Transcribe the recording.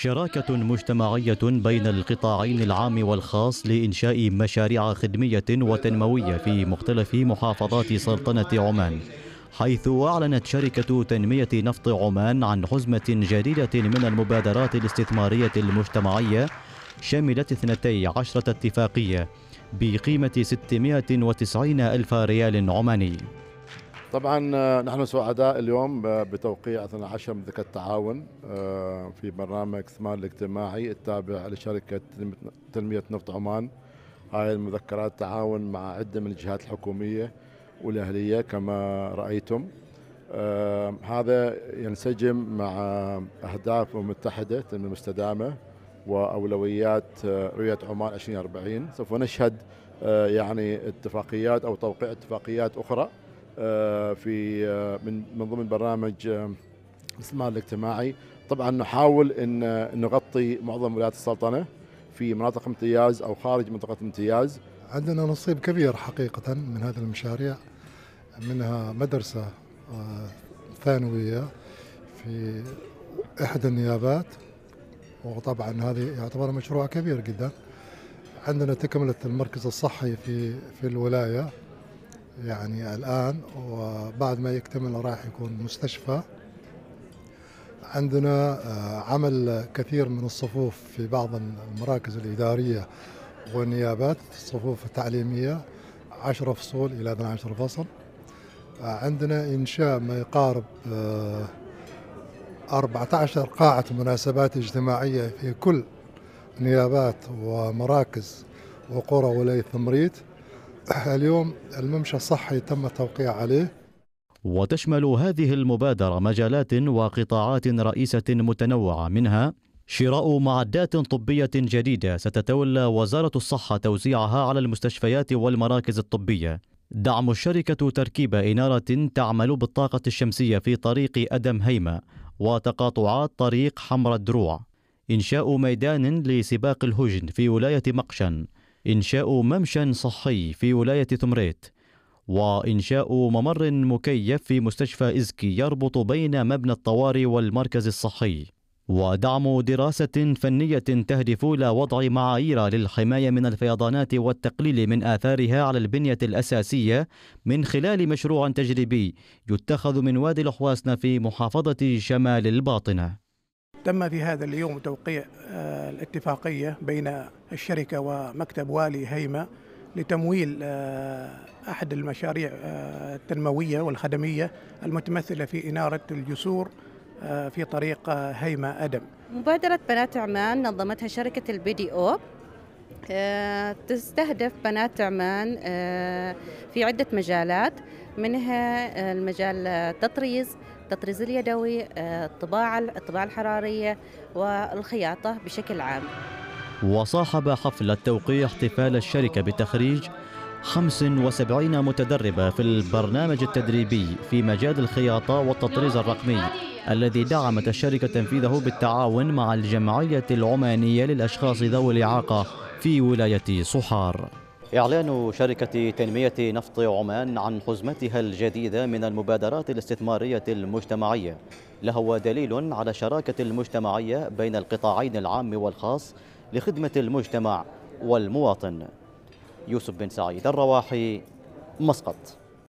شراكة مجتمعية بين القطاعين العام والخاص لإنشاء مشاريع خدمية وتنموية في مختلف محافظات سلطنة عمان حيث أعلنت شركة تنمية نفط عمان عن حزمة جديدة من المبادرات الاستثمارية المجتمعية شملت 12 اتفاقية بقيمة 690 ألف ريال عماني طبعا آه، نحن سعداء اليوم آه، بتوقيع 12 مذكرة التعاون آه، في برنامج ثمان الاجتماعي التابع لشركة تنمية نفط عمان هاي المذكرات تعاون مع عدة من الجهات الحكومية والأهلية كما رأيتم هذا ينسجم مع أهداف المتحدة التنمية المستدامة وأولويات رؤية عمان 2040 سوف نشهد يعني اتفاقيات أو توقيع اتفاقيات أخرى آه، في آه، من من ضمن برنامج آه، الاستثمار الاجتماعي طبعا نحاول ان نغطي معظم ولايات السلطنه في مناطق امتياز او خارج منطقه امتياز عندنا نصيب كبير حقيقه من هذه المشاريع منها مدرسه ثانويه في احدى النيابات وطبعا هذه يعتبر مشروع كبير جدا عندنا تكمله المركز الصحي في في الولايه يعني الآن وبعد ما يكتمل راح يكون مستشفى عندنا آه، عمل كثير من الصفوف في بعض المراكز الإدارية والنيابات الصفوف التعليمية 10 فصول إلى 12 فصل آه، عندنا إنشاء ما يقارب 14 آه، قاعة مناسبات اجتماعية في كل نيابات ومراكز وقرى ولاية ثمريت اليوم الممشى الصحي تم التوقيع عليه وتشمل هذه المبادرة مجالات وقطاعات رئيسة متنوعة منها شراء معدات طبية جديدة ستتولى وزارة الصحة توزيعها على المستشفيات والمراكز الطبية دعم الشركة تركيب إنارة تعمل بالطاقة الشمسية في طريق أدم هيمة وتقاطعات طريق حمر الدروع إنشاء ميدان لسباق الهجن في ولاية مقشن إنشاء ممشى صحي في ولاية تمريت وإنشاء ممر مكيف في مستشفى إزكي يربط بين مبنى الطوارئ والمركز الصحي ودعم دراسة فنية تهدف إلى وضع معايير للحماية من الفيضانات والتقليل من آثارها على البنية الأساسية من خلال مشروع تجريبي يتخذ من وادي الحواسنة في محافظة شمال الباطنة تم في هذا اليوم توقيع آه، الاتفاقية بين الشركة ومكتب والي هيمة لتمويل آه، أحد المشاريع آه، التنموية والخدمية المتمثلة في إنارة الجسور في طريق هيمة أدم مبادرة بنات عمان نظمتها شركة البي دي أو تستهدف بنات عمان في عدة مجالات منها آه، المجال التطريز آه، التطريز اليدوي الطباعة آه، الطباعة الحرارية والخياطة بشكل عام وصاحب حفل التوقيع احتفال الشركة بتخريج 75 متدربة في البرنامج التدريبي في مجال الخياطة والتطريز الرقمي الذي دعمت الشركة تنفيذه بالتعاون مع الجمعية العمانية للأشخاص ذوي الإعاقة في ولاية صحار إعلان شركة تنمية نفط عمان عن حزمتها الجديدة من المبادرات الاستثمارية المجتمعية لهو دليل على الشراكة المجتمعية بين القطاعين العام والخاص لخدمة المجتمع والمواطن يوسف بن سعيد الرواحي مسقط